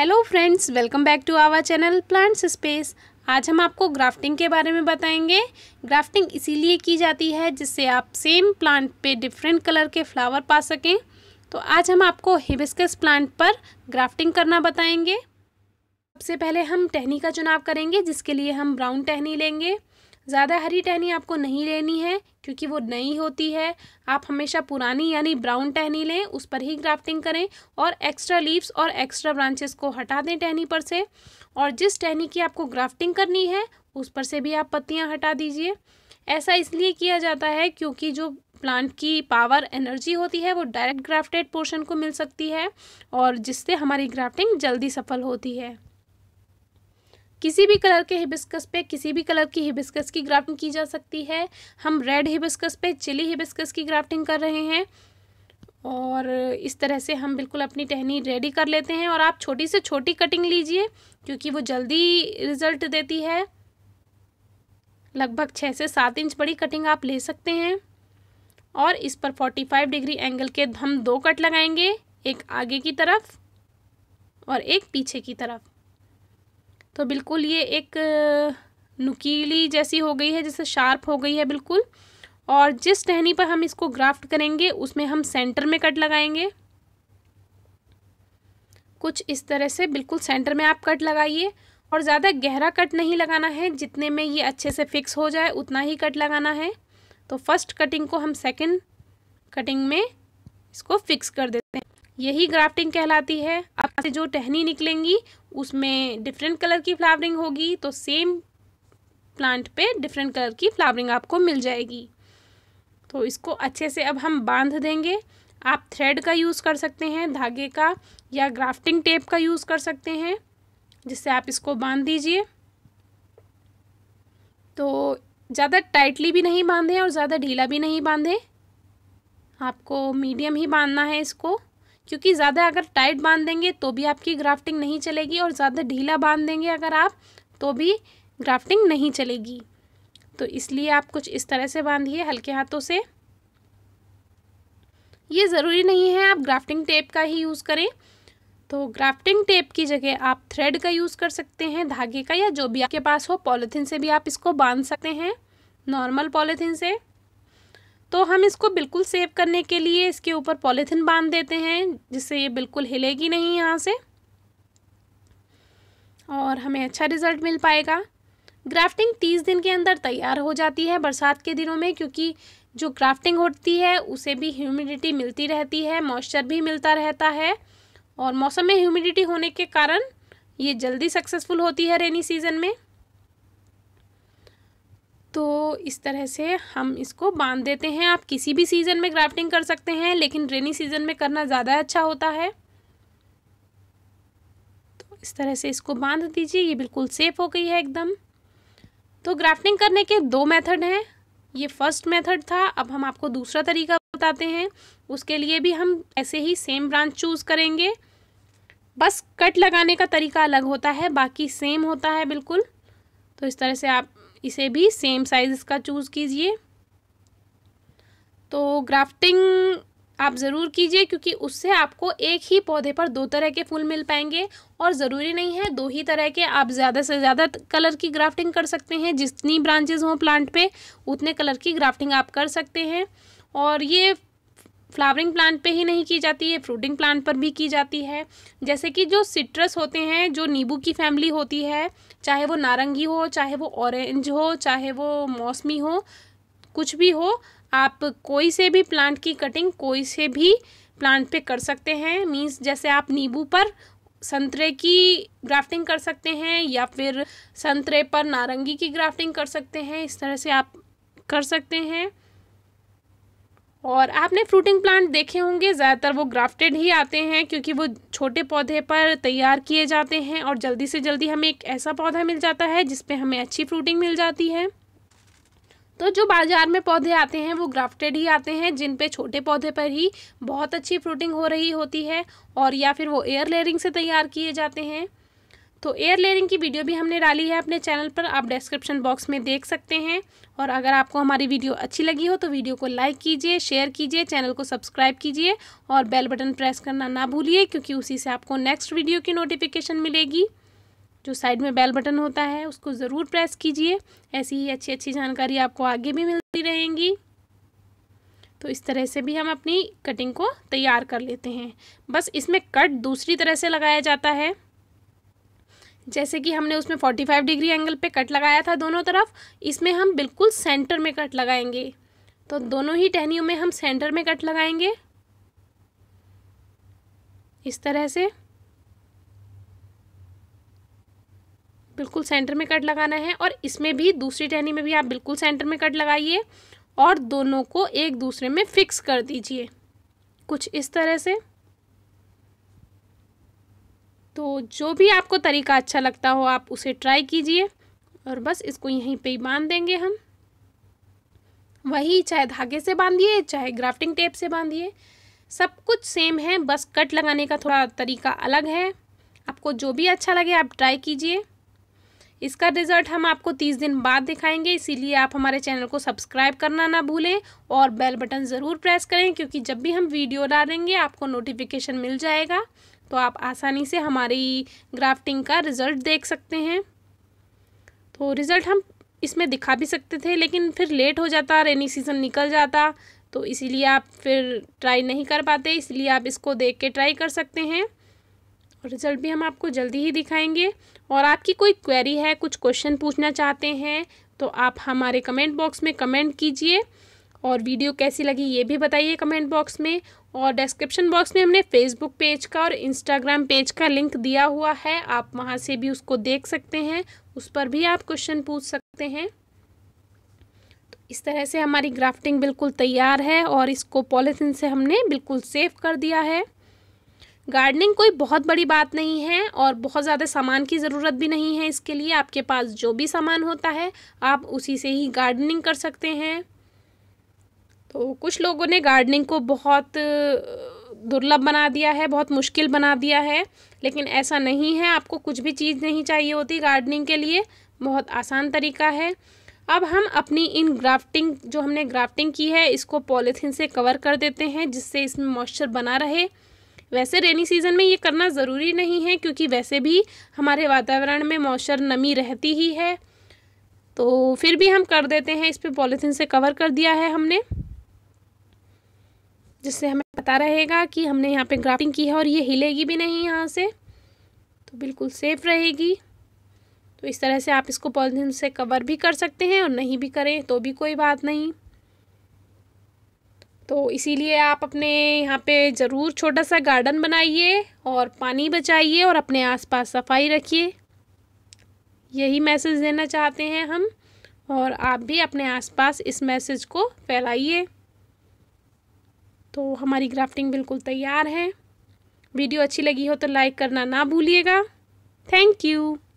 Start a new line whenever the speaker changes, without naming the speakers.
hello friends welcome back to our channel plants space आज हम आपको ग्राफ्टिंग के बारे में बताएंगे ग्राफ्टिंग इसीलिए की जाती है जिससे आप सेम प्लांट पे डिफरेंट कलर के फ्लावर पा सकें तो आज हम आपको हिबिस्कस प्लांट पर ग्राफ्टिंग करना बताएंगे सबसे पहले हम टहनी का चुनाव करेंगे जिसके लिए हम ब्राउन टहनी लेंगे ज़्यादा हरी टहनी आपको नहीं लेनी है क्योंकि वो नई होती है आप हमेशा पुरानी यानी ब्राउन टहनी लें उस पर ही ग्राफ्टिंग करें और एक्स्ट्रा लीव्स और एक्स्ट्रा ब्रांचेस को हटा दें टहनी पर से और जिस टहनी की आपको ग्राफ्टिंग करनी है उस पर से भी आप पत्तियाँ हटा दीजिए ऐसा इसलिए किया जाता है क्योंकि जो प्लांट की पावर एनर्जी होती है वो डायरेक्ट ग्राफ्टेड पोर्शन को मिल सकती है और जिससे हमारी ग्राफ्टिंग जल्दी सफल होती है किसी भी कलर के हिबिस्कस पे किसी भी कलर की हिबिस्कस की ग्राफ्टिंग की जा सकती है हम रेड हिबिस्कस पे चिली हिबिस्कस की ग्राफ्टिंग कर रहे हैं और इस तरह से हम बिल्कुल अपनी टहनी रेडी कर लेते हैं और आप छोटी से छोटी कटिंग लीजिए क्योंकि वो जल्दी रिजल्ट देती है लगभग छः से सात इंच बड़ी कटिंग आप ले सकते हैं और इस पर फोर्टी फाइव डिग्री एंगल के हम दो कट लगाएंगे एक आगे की तरफ और एक पीछे की तरफ तो बिल्कुल ये एक नुकीली जैसी हो गई है जैसे शार्प हो गई है बिल्कुल और जिस टहनी पर हम इसको ग्राफ्ट करेंगे उसमें हम सेंटर में कट लगाएंगे कुछ इस तरह से बिल्कुल सेंटर में आप कट लगाइए और ज़्यादा गहरा कट नहीं लगाना है जितने में ये अच्छे से फिक्स हो जाए उतना ही कट लगाना है तो फर्स्ट कटिंग को हम सेकंड कटिंग में इसको फिक्स कर देते यही ग्राफ्टिंग कहलाती है अब से जो टहनी निकलेंगी उसमें डिफरेंट कलर की फ्लावरिंग होगी तो सेम प्लांट पे डिफरेंट कलर की फ्लावरिंग आपको मिल जाएगी तो इसको अच्छे से अब हम बांध देंगे आप थ्रेड का यूज़ कर सकते हैं धागे का या ग्राफ्टिंग टेप का यूज़ कर सकते हैं जिससे आप इसको बांध दीजिए तो ज़्यादा टाइटली भी नहीं बांधें और ज़्यादा ढीला भी नहीं बांधें आपको मीडियम ही बांधना है इसको क्योंकि ज़्यादा अगर टाइट बांध देंगे तो भी आपकी ग्राफ्टिंग नहीं चलेगी और ज़्यादा ढीला बांध देंगे अगर आप तो भी ग्राफ्टिंग नहीं चलेगी तो इसलिए आप कुछ इस तरह से बांधिए हल्के हाथों से ये ज़रूरी नहीं है आप ग्राफ्टिंग टेप का ही यूज़ करें तो ग्राफ्टिंग टेप की जगह आप थ्रेड का यूज़ कर सकते हैं धागे का या जो भी आपके पास हो पॉलीथीन से भी आप इसको बांध सकते हैं नॉर्मल पॉलीथीन से तो हम इसको बिल्कुल सेव करने के लिए इसके ऊपर पॉलीथिन बांध देते हैं जिससे ये बिल्कुल हिलेगी नहीं यहाँ से और हमें अच्छा रिज़ल्ट मिल पाएगा ग्राफ्टिंग तीस दिन के अंदर तैयार हो जाती है बरसात के दिनों में क्योंकि जो ग्राफ्टिंग होती है उसे भी ह्यूमिडिटी मिलती रहती है मॉइस्चर भी मिलता रहता है और मौसम में ह्यूमिडिटी होने के कारण ये जल्दी सक्सेसफुल होती है रेनी सीज़न में तो इस तरह से हम इसको बांध देते हैं आप किसी भी सीज़न में ग्राफ्टिंग कर सकते हैं लेकिन रेनी सीज़न में करना ज़्यादा अच्छा होता है तो इस तरह से इसको बांध दीजिए ये बिल्कुल सेफ़ हो गई है एकदम तो ग्राफ्टिंग करने के दो मेथड हैं ये फर्स्ट मेथड था अब हम आपको दूसरा तरीका बताते हैं उसके लिए भी हम ऐसे ही सेम ब्रांच चूज़ करेंगे बस कट लगाने का तरीका अलग होता है बाकी सेम होता है बिल्कुल तो इस तरह से आप इसे भी सेम साइज़ इसका चूज़ कीजिए तो ग्राफ्टिंग आप ज़रूर कीजिए क्योंकि उससे आपको एक ही पौधे पर दो तरह के फूल मिल पाएंगे और ज़रूरी नहीं है दो ही तरह के आप ज़्यादा से ज़्यादा कलर की ग्राफ्टिंग कर सकते हैं जितनी ब्रांचेज हों प्लांट पे उतने कलर की ग्राफ्टिंग आप कर सकते हैं और ये फ्लावरिंग प्लांट पे ही नहीं की जाती है फ्रूटिंग प्लांट पर भी की जाती है जैसे कि जो सिट्रस होते हैं जो नींबू की फैमिली होती है चाहे वो नारंगी हो चाहे वो ऑरेंज हो चाहे वो मौसमी हो कुछ भी हो आप कोई से भी प्लांट की कटिंग कोई से भी प्लांट पे कर सकते हैं मीन्स जैसे आप नींबू पर संतरे की ग्राफ्टिंग कर सकते हैं या फिर संतरे पर नारंगी की ग्राफ्टिंग कर सकते हैं इस तरह से आप कर सकते हैं और आपने फ्रूटिंग प्लांट देखे होंगे ज़्यादातर वो ग्राफ्टेड ही आते हैं क्योंकि वो छोटे पौधे पर तैयार किए जाते हैं और जल्दी से जल्दी हमें एक ऐसा पौधा मिल जाता है जिसपे हमें अच्छी फ्रूटिंग मिल जाती है तो जो बाज़ार में पौधे आते हैं वो ग्राफ्टेड ही आते हैं जिन पे छोटे पौधे पर ही बहुत अच्छी फ्रूटिंग हो रही होती है और या फिर वो एयर लेयरिंग से तैयार किए जाते हैं तो एयर लेयरिंग की वीडियो भी हमने डाली है अपने चैनल पर आप डिस्क्रिप्शन बॉक्स में देख सकते हैं और अगर आपको हमारी वीडियो अच्छी लगी हो तो वीडियो को लाइक कीजिए शेयर कीजिए चैनल को सब्सक्राइब कीजिए और बेल बटन प्रेस करना ना भूलिए क्योंकि उसी से आपको नेक्स्ट वीडियो की नोटिफिकेशन मिलेगी जो साइड में बेल बटन होता है उसको ज़रूर प्रेस कीजिए ऐसी ही अच्छी अच्छी जानकारी आपको आगे भी मिलती रहेंगी तो इस तरह से भी हम अपनी कटिंग को तैयार कर लेते हैं बस इसमें कट दूसरी तरह से लगाया जाता है जैसे कि हमने उसमें 45 डिग्री एंगल पे कट लगाया था दोनों तरफ इसमें हम बिल्कुल सेंटर में कट लगाएंगे तो दोनों ही टहनियों में हम सेंटर में कट लगाएंगे इस तरह से बिल्कुल सेंटर में कट लगाना है और इसमें भी दूसरी टहनी में भी आप बिल्कुल सेंटर में कट लगाइए और दोनों को एक दूसरे में फिक्स कर दीजिए कुछ इस तरह से तो जो भी आपको तरीका अच्छा लगता हो आप उसे ट्राई कीजिए और बस इसको यहीं पे ही बांध देंगे हम वही चाहे धागे से बांधिए चाहे ग्राफ्टिंग टेप से बांधिए सब कुछ सेम है बस कट लगाने का थोड़ा तरीका अलग है आपको जो भी अच्छा लगे आप ट्राई कीजिए इसका रिजल्ट हम आपको तीस दिन बाद दिखाएंगे इसीलिए आप हमारे चैनल को सब्सक्राइब करना ना भूलें और बेल बटन ज़रूर प्रेस करें क्योंकि जब भी हम वीडियो डालेंगे आपको नोटिफिकेशन मिल जाएगा तो आप आसानी से हमारी ग्राफ्टिंग का रिज़ल्ट देख सकते हैं तो रिज़ल्ट हम इसमें दिखा भी सकते थे लेकिन फिर लेट हो जाता रेनी सीज़न निकल जाता तो इसीलिए आप फिर ट्राई नहीं कर पाते इसलिए आप इसको देख के ट्राई कर सकते हैं रिज़ल्ट भी हम आपको जल्दी ही दिखाएंगे और आपकी कोई क्वेरी है कुछ क्वेश्चन पूछना चाहते हैं तो आप हमारे कमेंट बॉक्स में कमेंट कीजिए और वीडियो कैसी लगी ये भी बताइए कमेंट बॉक्स में और डिस्क्रिप्शन बॉक्स में हमने फेसबुक पेज का और इंस्टाग्राम पेज का लिंक दिया हुआ है आप वहाँ से भी उसको देख सकते हैं उस पर भी आप क्वेश्चन पूछ सकते हैं तो इस तरह से हमारी ग्राफ्टिंग बिल्कुल तैयार है और इसको पॉलिथिन से हमने बिल्कुल सेफ कर दिया है गार्डनिंग कोई बहुत बड़ी बात नहीं है और बहुत ज़्यादा सामान की ज़रूरत भी नहीं है इसके लिए आपके पास जो भी सामान होता है आप उसी से ही गार्डनिंग कर सकते हैं तो कुछ लोगों ने गार्डनिंग को बहुत दुर्लभ बना दिया है बहुत मुश्किल बना दिया है लेकिन ऐसा नहीं है आपको कुछ भी चीज़ नहीं चाहिए होती गार्डनिंग के लिए बहुत आसान तरीका है अब हम अपनी इन ग्राफ्टिंग जो हमने ग्राफ्टिंग की है इसको पॉलीथीन से कवर कर देते हैं जिससे इसमें मॉइस्चर बना रहे वैसे रेनी सीज़न में ये करना ज़रूरी नहीं है क्योंकि वैसे भी हमारे वातावरण में मॉइस्चर नमी रहती ही है तो फिर भी हम कर देते हैं इस पर पॉलीथीन से कवर कर दिया है हमने जिससे हमें पता रहेगा कि हमने यहाँ पे ग्राफ्टिंग की है और ये हिलेगी भी नहीं यहाँ से तो बिल्कुल सेफ़ रहेगी तो इस तरह से आप इसको पॉलीथीन से कवर भी कर सकते हैं और नहीं भी करें तो भी कोई बात नहीं तो इसीलिए आप अपने यहाँ पे ज़रूर छोटा सा गार्डन बनाइए और पानी बचाइए और अपने आसपास सफाई रखिए यही मैसेज देना चाहते हैं हम और आप भी अपने आसपास इस मैसेज को फैलाइए तो हमारी ग्राफ्टिंग बिल्कुल तैयार है वीडियो अच्छी लगी हो तो लाइक करना ना भूलिएगा थैंक यू